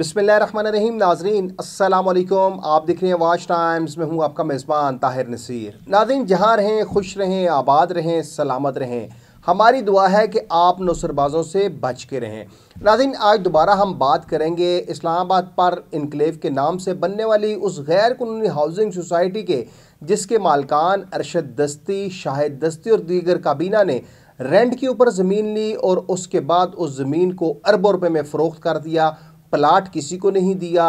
रहीम नाजरीन असलकुम आप देख रहे हैं वाच टाइम्स में हूँ आपका मेज़बान ताहिर नसीर नाजरीन जहाँ रहें खुश रहें आबाद रहें सलामत रहें हमारी दुआ है कि आप नसरबाजों से बच के रहें नाजिन आज दोबारा हम बात करेंगे इस्लामाबाद पर इनक्लेव के नाम से बनने वाली उस गैर कानूनी हाउसिंग सोसाइटी के जिसके मालकान अरशद दस्ती शाहिद दस्ती और दीगर काबीना ने रेंट के ऊपर ज़मीन ली और उसके बाद उस ज़मीन को अरबों रुपये में फ़रोख्त कर दिया प्लाट किसी को नहीं दिया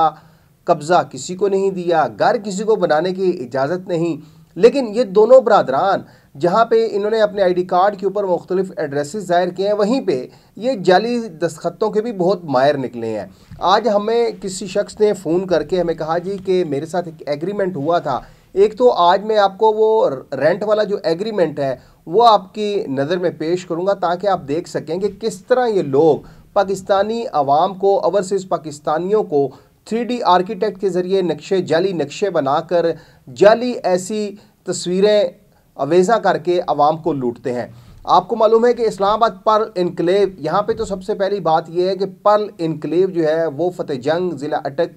कब्ज़ा किसी को नहीं दिया घर किसी को बनाने की इजाज़त नहीं लेकिन ये दोनों बरदरान जहाँ पे इन्होंने अपने आईडी कार्ड के ऊपर मुख्तलिफ एड्रेस जाहिर किए हैं वहीं पे ये जाली दस्तखतों के भी बहुत मायर निकले हैं आज हमें किसी शख्स ने फ़ोन करके हमें कहा जी कि मेरे साथ एक एग्रीमेंट हुआ था एक तो आज मैं आपको वो रेंट वाला जो एग्रीमेंट है वो आपकी नज़र में पेश करूँगा ताकि आप देख सकें कि किस तरह ये लोग पाकिस्तानी आवाम को ओवरसीज़ पाकिस्तानियों को थ्री डी आर्किटेक्ट के ज़रिए नक्शे जाली नक्शे बनाकर जाली ऐसी तस्वीरें अवेज़ा करके आवाम को लूटते हैं आपको मालूम है कि इस्लामाबाद पर्ल इनकलेव यहाँ पे तो सबसे पहली बात यह है कि पर्ल इनकलेव जो है वो फतेह जंग ज़िला अटक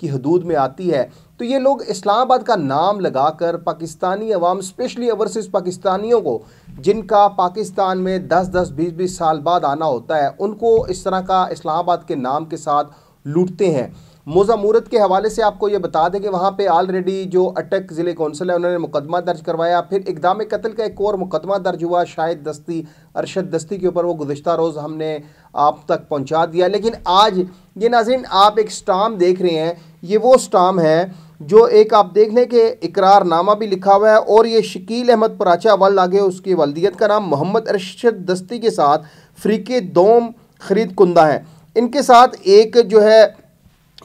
की हदूद में आती है तो ये लोग इस्लामाबाद का नाम लगाकर पाकिस्तानी अवाम स्पेशली ओवरसीज़ पाकिस्तानियों को जिनका पाकिस्तान में 10-10, बीस बीस साल बाद आना होता है उनको इस तरह का इस्लामाबाद के नाम के साथ लूटते हैं मोज़ामूरत के हवाले से आपको ये बता दें कि वहाँ पर ऑलरेडी जो अटक ज़िले कौंसल है उन्होंने मुकदमा दर्ज करवाया फिर इकदाम कत्ल का एक और मुकदमा दर्ज हुआ शाहिद दस्ती अरशद दस्ती के ऊपर वो गुज्त रोज़ हमने आप तक पहुँचा दिया लेकिन आज ये नाजिन आप एक स्टाम देख रहे हैं ये वो स्टाम है जो एक आप देख लें कि इकरारनामा भी लिखा हुआ है और ये शकील अहमद पराचा वल आगे उसकी वलदियत का नाम मोहम्मद अरशद दस्ती के साथ फ्रीके दोम खरीद कुंदा है इनके साथ एक जो है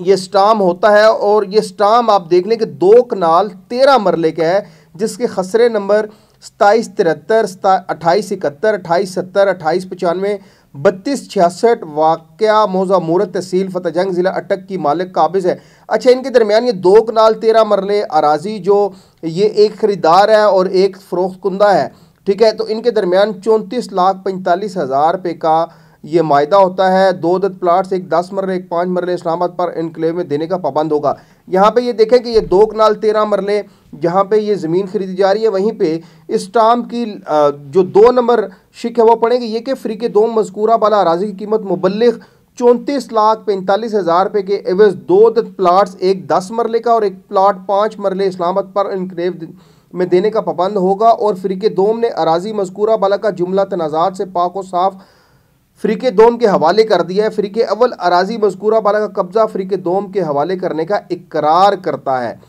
ये स्टाम होता है और ये स्टाम आप देख लें कि दो कनाल तेरह मरले का है जिसके खसरे नंबर सताईस तिहत्तर अट्ठाईस इकहत्तर अट्ठाईस सत्तर अट्ठाईस पचानवे बत्तीस छियासठ वाक़ मोजा मूरत तहसील फतेहजंग ज़िला अटक की मालिक काबिज़ है अच्छा इनके दरमियान ये दो कनाल तेरह मरले अराजी जो ये एक ख़रीदार है और एक फ़रोख कुंदा है ठीक है तो इनके दरमियान चौंतीस लाख पैंतालीस हज़ार रुपये का ये माह होता है दो दत्त प्लाट्स एक दस मरले एक पाँच मरले इस्लामाबाद पर इनकलेव में देने का पाबंद होगा यहाँ पे ये देखें कि ये दो कनाल तेरह मरले जहाँ पे ये ज़मीन खरीदी जा रही है वहीं पे इस टाम की जो दो नंबर शिक है वो पड़ेंगे ये कि फ्री के दो मजकूरा वाला अराजी की कीमत मुबलिक चौंतीस लाख पैंतालीस हज़ार रुपये के एवज दो प्लाट्स एक दस मरले का और एक प्लाट पाँच मरले इस्लामाबाद पर इनकलेव में देने का पाबंद होगा और फ्री के दोम ने अराजी मजकूरा बाला का जुमला तनाजात से पाक और साफ़ फ्रीके दोम के हवाले कर दिया है फ्रीके अव्वल अराजी मजकूरा बाला का कब्जा फ्रीके दोम के हवाले करने का इकरार करता है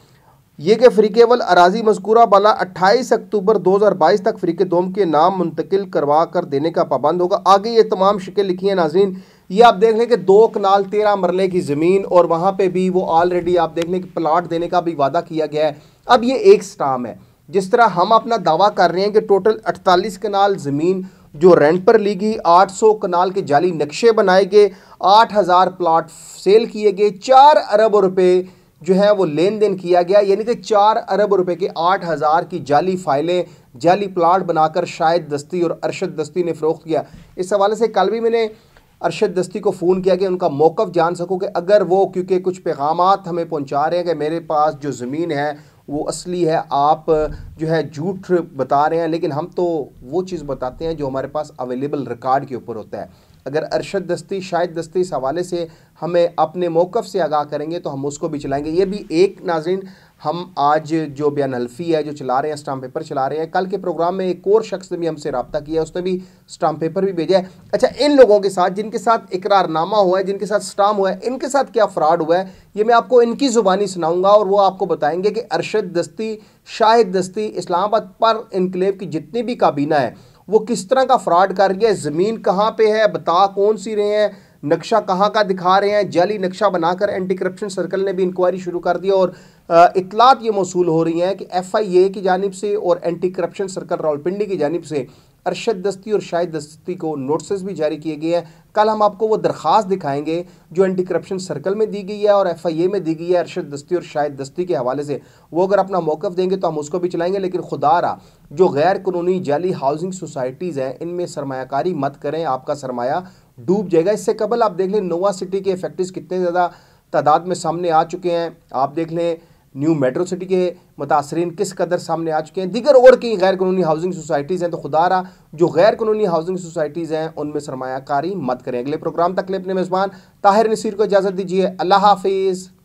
ये कि फ्रीके अव्वल अराजी मजकूरा बाला 28 अक्टूबर 2022 तक फ्रीके दोम के नाम मुंतकिल करवा कर देने का पाबंद होगा आगे ये तमाम शिकें लिखी हैं नाजीन ये आप देख लें कि दो कनाल तेरह मरले की ज़मीन और वहाँ पर भी वो ऑलरेडी आप देख लें कि प्लाट देने का भी वादा किया गया है अब ये एक स्टाम है जिस तरह हम अपना दावा कर रहे हैं कि टोटल अड़तालीस कनाल ज़मीन जो रेंट पर ली गई 800 कनाल के जाली नक्शे बनाए गए 8000 प्लाट सेल किए गए चार अरब रुपए जो है वो लेन देन किया गया यानी कि चार अरब रुपए के 8000 की जाली फाइलें जाली प्लाट बनाकर शायद दस्ती और अरशद दस्ती ने फ़रोख्त किया इस हवाले से कल भी मैंने अरशद दस्ती को फ़ोन किया कि उनका मौक़ जान सकूँ कि अगर वो क्योंकि कुछ पैगाम हमें पहुँचा रहे हैं कि मेरे पास जो ज़मीन है वो असली है आप जो है झूठ बता रहे हैं लेकिन हम तो वो चीज़ बताते हैं जो हमारे पास अवेलेबल रिकॉर्ड के ऊपर होता है अगर अरशद दस्ती शाहिद दस्ती इस हवाले से हमें अपने मौक़ से आगाह करेंगे तो हम उसको भी चलाएँगे ये भी एक नाजिन हम आज जो बयान हल्फी है जो चला रहे हैं स्टाम्प पेपर चला रहे हैं कल के प्रोग्राम में एक और शख्स ने भी हमसे रबता किया उसने भी स्टाम्प पेपर भी भेजा है अच्छा इन लोगों के साथ जिनके साथ इकरारनामा हुआ है जिनके साथ स्टाम हुआ है इनके साथ क्या फ्रॉड हुआ है ये मैं आपको इनकी ज़ुबानी सुनाऊँगा और वो आपको बताएंगे कि अरशद दस्ती शाहिद दस्ती इस्लामाबाद पर इनकलेब की जितनी भी काबीना है वो किस तरह का फ्रॉड कर रही है ज़मीन कहाँ पे है बता कौन सी रहे हैं नक्शा कहाँ का दिखा रहे हैं जाली नक्शा बनाकर एंटी करप्शन सर्कल ने भी इंक्वायरी शुरू कर दी और इतलात ये मौसू हो रही हैं कि एफ़ आई ए की जानब से और एंटी करप्शन सर्कल रावलपिंडी की जानब से अरशद दस्ती और शाहिद दस्ती को नोटिस भी जारी किए गए हैं कल हम आपको वो दरख्वास्त दिखाएंगे जो एंटी करप्शन सर्कल में दी गई है और एफ आई ए में दी गई है अरशद दस्ती और शाहिद दस्ती के हवाले से वो अगर अपना मौक़ देंगे तो हम उसको भी चलाएंगे लेकिन रहा जो गैर कानूनी जाली हाउसिंग सोसाइटीज़ हैं इनमें सरमाकारी मत करें आपका सरमाया डूब जाएगा इससे कबल आप देख लें नोवा सिटी के फैक्ट्रीज कितने ज़्यादा तादाद में सामने आ चुके हैं आप देख लें न्यू मेट्रो सिटी के मुतासरीन किस कदर सामने आ चुके हैं दीगर और कई गैर कानूनी हाउसिंग सोसाइटीज़ हैं तो खुदा रहा जो गैर कानूनी हाउसिंग सोसाइटीज़ हैं उनमें सरमाकारी मत करें अगले प्रोग्राम तक ले अपने मेज़बान ताहिर नसीर को इजाज़त दीजिए अल्लाह हाफिज़